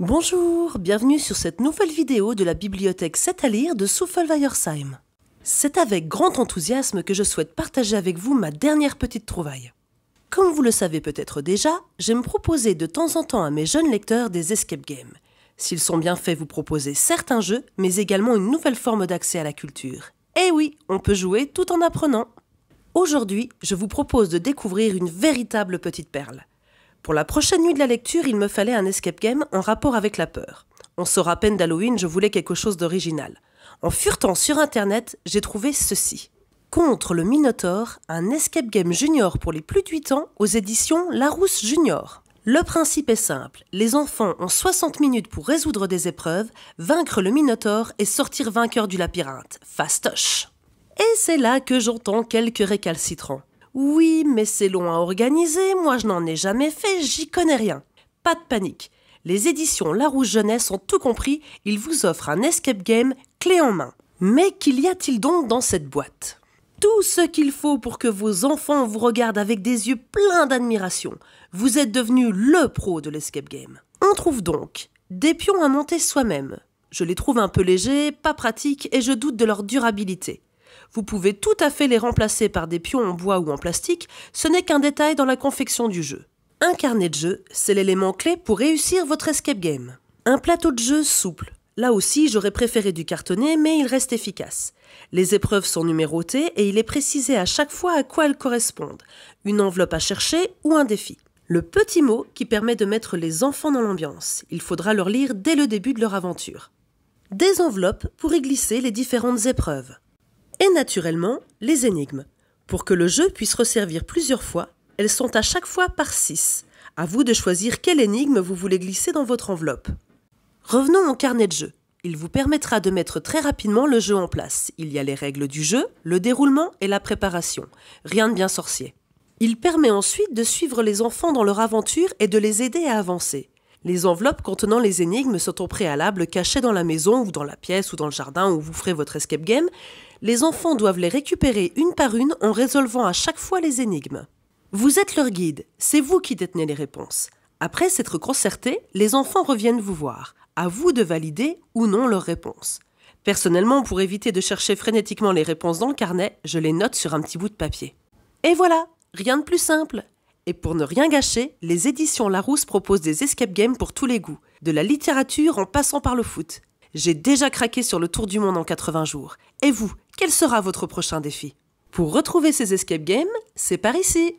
Bonjour, bienvenue sur cette nouvelle vidéo de la bibliothèque 7 à lire de Souffelweyersheim. C'est avec grand enthousiasme que je souhaite partager avec vous ma dernière petite trouvaille. Comme vous le savez peut-être déjà, j'aime proposer de temps en temps à mes jeunes lecteurs des escape games. S'ils sont bien faits, vous proposez certains jeux, mais également une nouvelle forme d'accès à la culture. Eh oui, on peut jouer tout en apprenant. Aujourd'hui, je vous propose de découvrir une véritable petite perle. Pour la prochaine nuit de la lecture, il me fallait un escape game en rapport avec la peur. On sort à peine d'Halloween, je voulais quelque chose d'original. En furetant sur internet, j'ai trouvé ceci. Contre le Minotaur, un escape game junior pour les plus de 8 ans aux éditions Larousse Junior. Le principe est simple, les enfants ont 60 minutes pour résoudre des épreuves, vaincre le Minotaur et sortir vainqueur du labyrinthe. Fastoche Et c'est là que j'entends quelques récalcitrants. Oui, mais c'est long à organiser, moi je n'en ai jamais fait, j'y connais rien. Pas de panique. Les éditions La Larousse Jeunesse ont tout compris, ils vous offrent un escape game clé en main. Mais qu'y a-t-il donc dans cette boîte Tout ce qu'il faut pour que vos enfants vous regardent avec des yeux pleins d'admiration. Vous êtes devenu le pro de l'escape game. On trouve donc des pions à monter soi-même. Je les trouve un peu légers, pas pratiques et je doute de leur durabilité. Vous pouvez tout à fait les remplacer par des pions en bois ou en plastique, ce n'est qu'un détail dans la confection du jeu. Un carnet de jeu, c'est l'élément clé pour réussir votre escape game. Un plateau de jeu souple. Là aussi, j'aurais préféré du cartonné, mais il reste efficace. Les épreuves sont numérotées et il est précisé à chaque fois à quoi elles correspondent, une enveloppe à chercher ou un défi. Le petit mot qui permet de mettre les enfants dans l'ambiance. Il faudra leur lire dès le début de leur aventure. Des enveloppes pour y glisser les différentes épreuves et naturellement les énigmes. Pour que le jeu puisse resservir plusieurs fois, elles sont à chaque fois par 6. À vous de choisir quelle énigme vous voulez glisser dans votre enveloppe. Revenons au carnet de jeu. Il vous permettra de mettre très rapidement le jeu en place. Il y a les règles du jeu, le déroulement et la préparation. Rien de bien sorcier. Il permet ensuite de suivre les enfants dans leur aventure et de les aider à avancer. Les enveloppes contenant les énigmes sont au préalable cachées dans la maison ou dans la pièce ou dans le jardin où vous ferez votre escape game, les enfants doivent les récupérer une par une en résolvant à chaque fois les énigmes. Vous êtes leur guide, c'est vous qui détenez les réponses. Après s'être concertés, les enfants reviennent vous voir. À vous de valider ou non leurs réponses. Personnellement, pour éviter de chercher frénétiquement les réponses dans le carnet, je les note sur un petit bout de papier. Et voilà, rien de plus simple. Et pour ne rien gâcher, les éditions Larousse proposent des escape games pour tous les goûts, de la littérature en passant par le foot. J'ai déjà craqué sur le tour du monde en 80 jours. Et vous, quel sera votre prochain défi Pour retrouver ces escape games, c'est par ici